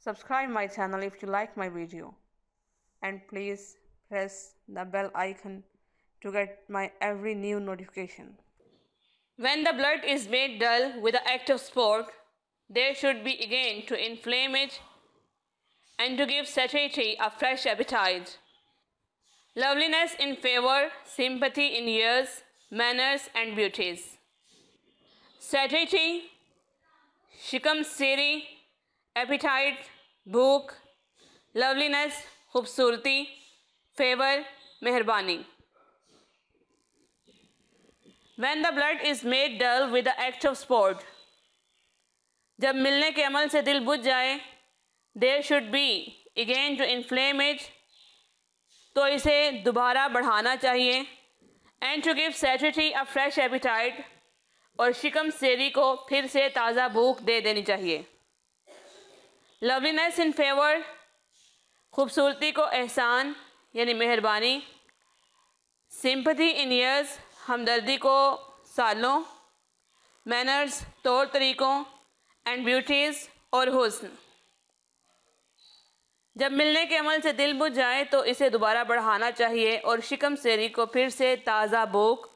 Subscribe my channel if you like my video and please press the bell icon to get my every new notification. When the blood is made dull with the act of sport, there should be again to inflame it and to give satiety a fresh appetite. Loveliness in favor, sympathy in years, manners and beauties. Satiety, shikam siri, appetite भूख loveliness खूबसूरती favour मेहरबानी when the blood is made dull with the act of sport जब मिलने के अमल से दिल बुझ जाए there should be again to inflame it तो इसे दोबारा बढ़ाना चाहिए and to give satiety a fresh appetite और शिकम सेरी को फिर से ताज़ा भूख दे देनी चाहिए लवलीनेस इन फेवर खूबसूरती को एहसान यानी मेहरबानी सिंपथी इन ईयर्स हमदर्दी को सालों मैनर्स तौर तरीक़ों एंड ब्यूटीज़ और हुस्न जब मिलने के अमल से दिल बुझ जाए तो इसे दोबारा बढ़ाना चाहिए और शिकम सेरी को फिर से ताज़ा बोक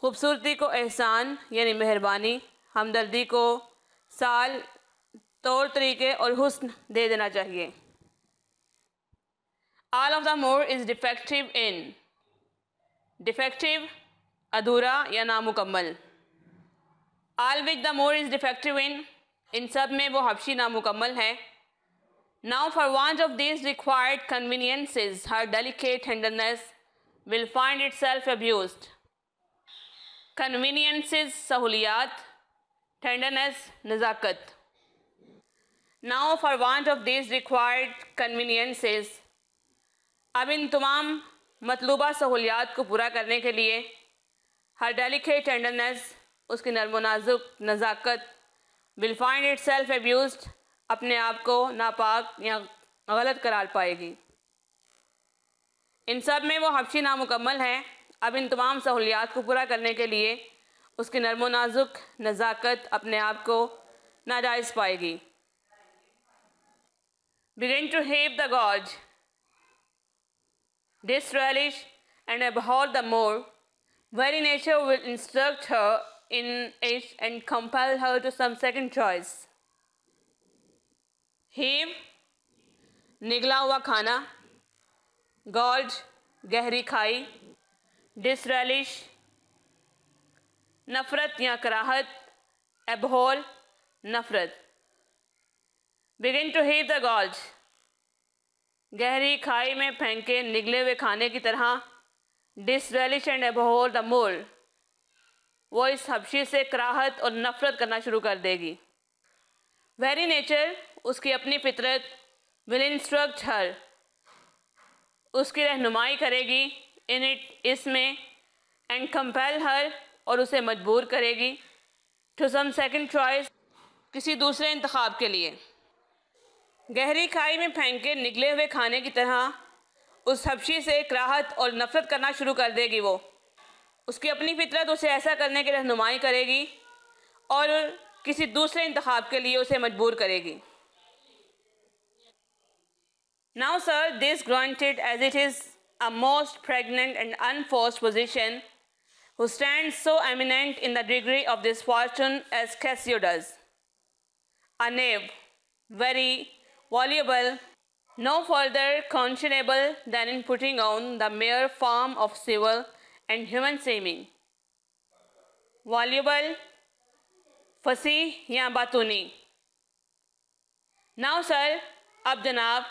खूबसूरती को एहसान यानी मेहरबानी हमदर्दी को साल तौर तरीके और हुस्न दे देना चाहिए all of the Moor is defective in defective अधूरा या नामुकम्मल all which the Moor is defective in इन सब में वो हफ्शी नामुकम्मल है now for want of this required conveniences her delicate tenderness will find itself abuse convenience सहूलियात टेंडरनेस नज़ाकत now for want of this required conveniences अब इन तमाम मतलूबा सहूलियात को पूरा करने के लिए हर डेलिकेट टेंडरनेस उसकी नरमोनाजुक नज़ाकत will find itself abuse अपने आप को नापाक या गलत करार पाएगी इन सब में वो हफ्शी नामुकम्मल है अब इन तमाम सहूलियात को पूरा करने के लिए उसकी नरम नाजुक नज़ाकत अपने आप को नाजायज़ पाएगी Begin to hate the gods, disrelish and abhor the more, very nature will instruct her in it and compel her to some second choice. Heave, निगला हुआ खाना गॉल्ज गहरी disrelish, डिसरेलिश नफ़रत या कराहत abhor begin to heave the gorge गहरी खाई में फेंके निगले हुए खाने की तरह डिसवेलिश एंड एबहोल द मोल वो इस हबशी से कराहत और नफरत करना शुरू कर देगी वेरी नेचर उसकी अपनी फितरत विल इंस्ट्रक्ट हर उसकी रहनुमाई करेगी इन इट इसमें एंड कंपेल हर और उसे मजबूर करेगी टू सम सेकंड चॉइस किसी दूसरे इंतखब के लिए गहरी खाई में फेंक फेंके निकले हुए खाने की तरह उस हबशी से कराहत और नफरत करना शुरू कर देगी वो उसकी अपनी फितरत उसे ऐसा करने की रहनुमाई करेगी और किसी दूसरे इंतखब के लिए उसे मजबूर करेगी now sir this granted as it is a most pregnant and unforced position who stand so eminent in the degree of this fortune as Cassio does very voluble, no further conscionable than in putting on the mere form of civil and human seeming. Voluble, फसी या बातूनी now sir अब जनाब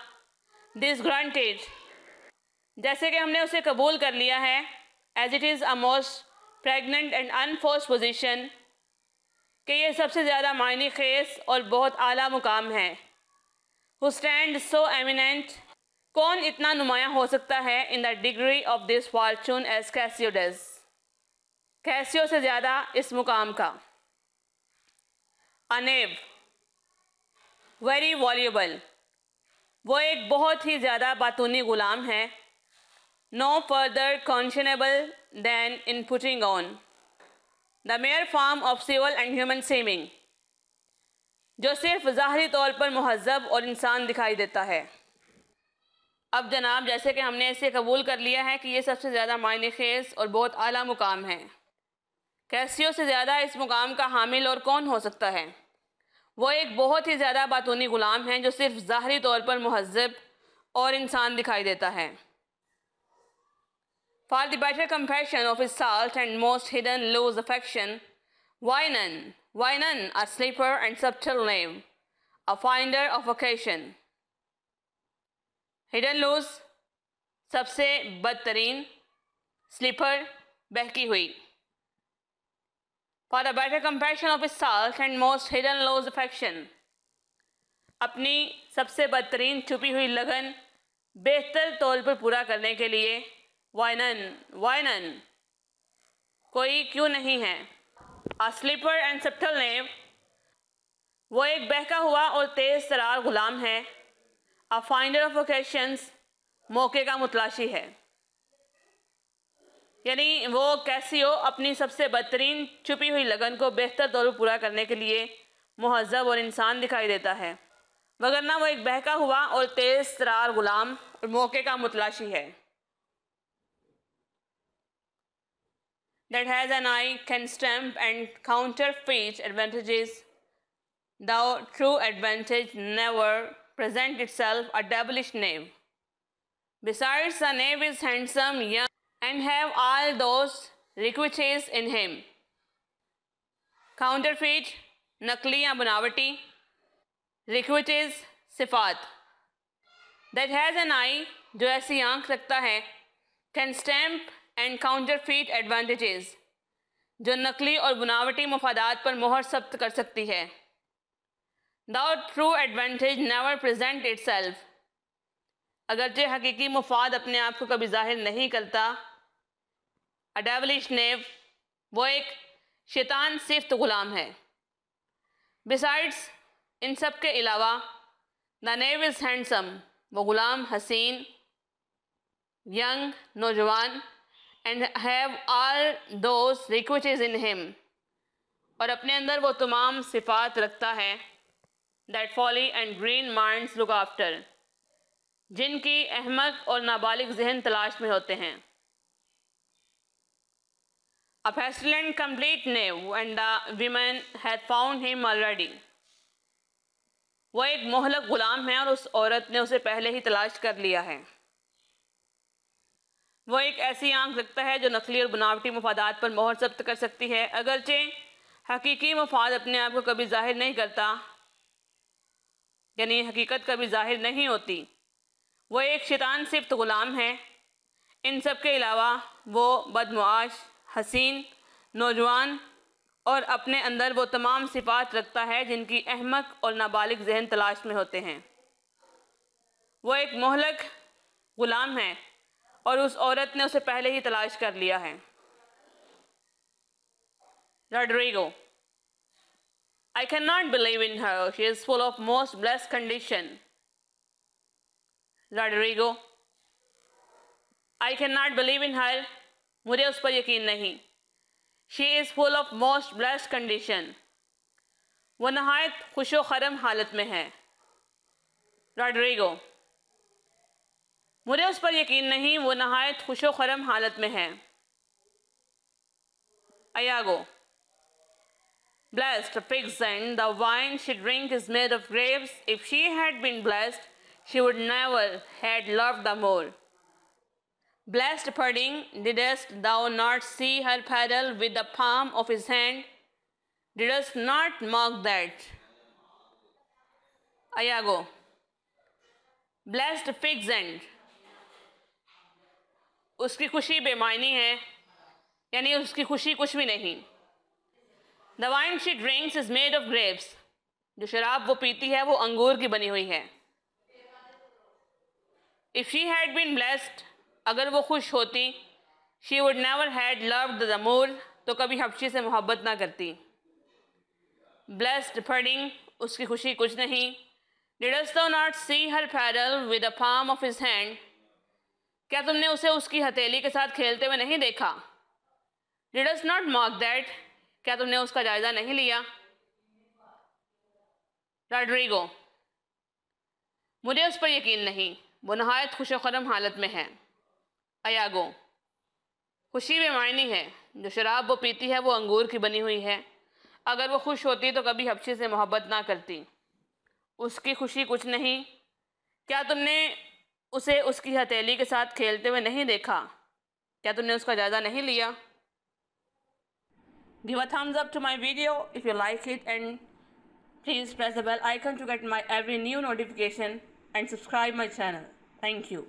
this granted जैसे कि हमने उसे कबूल कर लिया है as it is a most pregnant and unforced position कि यह सबसे ज़्यादा मायने खेस और बहुत आला मुकाम है हु स्टैंड सो एमिनेंट कौन इतना नुमाया हो सकता है in the degree of this fortune as Cassio does Cassio से ज़्यादा इस मुकाम का अनेब वेरी वॉल्यूबल वो एक बहुत ही ज़्यादा बातूनी ग़ुलाम है no further conscionable than in putting on the mere form of civil and human seeming जो सिर्फ ज़ाहरी तौर पर महजब और इंसान दिखाई देता है अब जनाब जैसे कि हमने इसे कबूल कर लिया है कि ये सबसे ज़्यादा मायने खेज और बहुत अली मुकाम है कैसियो से ज़्यादा इस मुकाम का हामिल और कौन हो सकता है वो एक बहुत ही ज़्यादा बातूनी ग़ुलाम हैं जो सिर्फ ज़ाहरी तौर पर महजब और इंसान दिखाई देता है for the better compassion of his salt and most hidden loose affection wine Vainan, a sleeper and subtle name, a finder of occasion. Hidden loose सबसे बदतरीन स्लीपर बहकी हुई for the better comparison of salt and most hidden loose affection अपनी सबसे बदतरीन छुपी हुई लगन बेहतर तौर पर पूरा करने के लिए वाइनन वाइनन कोई क्यों नहीं है आ स्लीपर एंड सेप्टल ने वो एक बहका हुआ और तेज तरार गुलाम है अ फाइंडर ऑफ ओकेशंस मौके का मुतलाशी है यानी वो कैसी हो अपनी सबसे बदतरीन छुपी हुई लगन को बेहतर दौर पूरा करने के लिए महजब और इंसान दिखाई देता है वगरना वो एक बहका हुआ और तेज़ तरार गुलाम और मौके का मुतलाशी है that has an eye can stamp and counterfeit advantages, though true advantage never present itself a devilish knave. Besides, the knave is handsome, young, and have all those requisites in him. Counterfeit, nakli या बनावटी रिक्विट sifat. That has an eye, आई जो ऐसी आंख रखता है and feet advantages जो नकली और बनावटी मफादात पर मोहर सब्त कर सकती है though true advantage never present itself अगरचे हकीकी मुफाद अपने आप को कभी जाहिर नहीं करता अडेवलिश नेव वो एक शैतान सिफ्त गुलाम है बिसाइड्स इन सब के अलावा द नेव इज़ हैंडसम वो गुलाम हसीन यंग नौजवान and have all those is in him और अपने अंदर वो तमाम सिफात रखता है that folly and green mind look after जिनकी अहमद और नाबालिग जहन तलाश में होते हैं अ pestilent complete knave and the women had found him already. एक मोहलक गुलाम है और उस औरत ने उसे पहले ही तलाश कर लिया है वह एक ऐसी आंख रखता है जो नकली और बनावटी मफादात पर मोहर जब्त कर सकती है अगरचे हकीकी मफाद अपने आप को कभी जाहिर नहीं करता यानी हकीकत कभी जाहिर नहीं होती वह एक शैतान सिफ्त तो ग़ुलाम है इन सब के अलावा वो बदमाश हसीन नौजवान और अपने अंदर वो तमाम सिफात रखता है जिनकी अहमक और नाबालिग जहन तलाश में होते हैं वो एक मोहलक ग़ुलाम है और उस औरत ने उसे पहले ही तलाश कर लिया है Roderigo I can not believe in her she is full of most blessed condition Roderigo I can not believe in her मुझे उस पर यकीन नहीं she is full of most blessed condition वो नहायत खुशो खरम हालत में है रेडरीगो मुझे उस पर यकीन नहीं वो नहाय खुशो खरम हालत में है Iago blessed figs end the wine she drink is made of grapes if she had been blessed she would never had love the Moor blessed pudding didst thou not see her paddle with the palm of his hand didst not mark that Iago blessed figs end उसकी खुशी बेमायनी है यानी उसकी खुशी कुछ भी नहीं the wine she drinks is made of grapes जो शराब वो पीती है वो अंगूर की बनी हुई है if she had been blessed अगर वो खुश होती she would never had love the Moor तो कभी हफ्शी से मोहब्बत ना करती ब्लेस्ड फडिंग उसकी खुशी कुछ नहीं didst thou not see her paddle with a palm of his hand क्या तुमने उसे उसकी हथेली के साथ खेलते हुए नहीं देखा डिडस नॉट मॉक दैट क्या तुमने उसका जायज़ा नहीं लिया रॉड्रिगो मुझे उस पर यकीन नहीं वो नहायत खुश खरम हालत में है अयागो खुशी बेमायनी है जो शराब वो पीती है वो अंगूर की बनी हुई है अगर वो खुश होती तो कभी हबशी से मोहब्बत ना करती उसकी खुशी कुछ नहीं क्या तुमने उसे उसकी हथेली के साथ खेलते हुए नहीं देखा क्या तुमने उसका जायजा नहीं लिया give a thumbs up to my video if you like it and please press the bell icon to get my every new notification and subscribe my channel thank you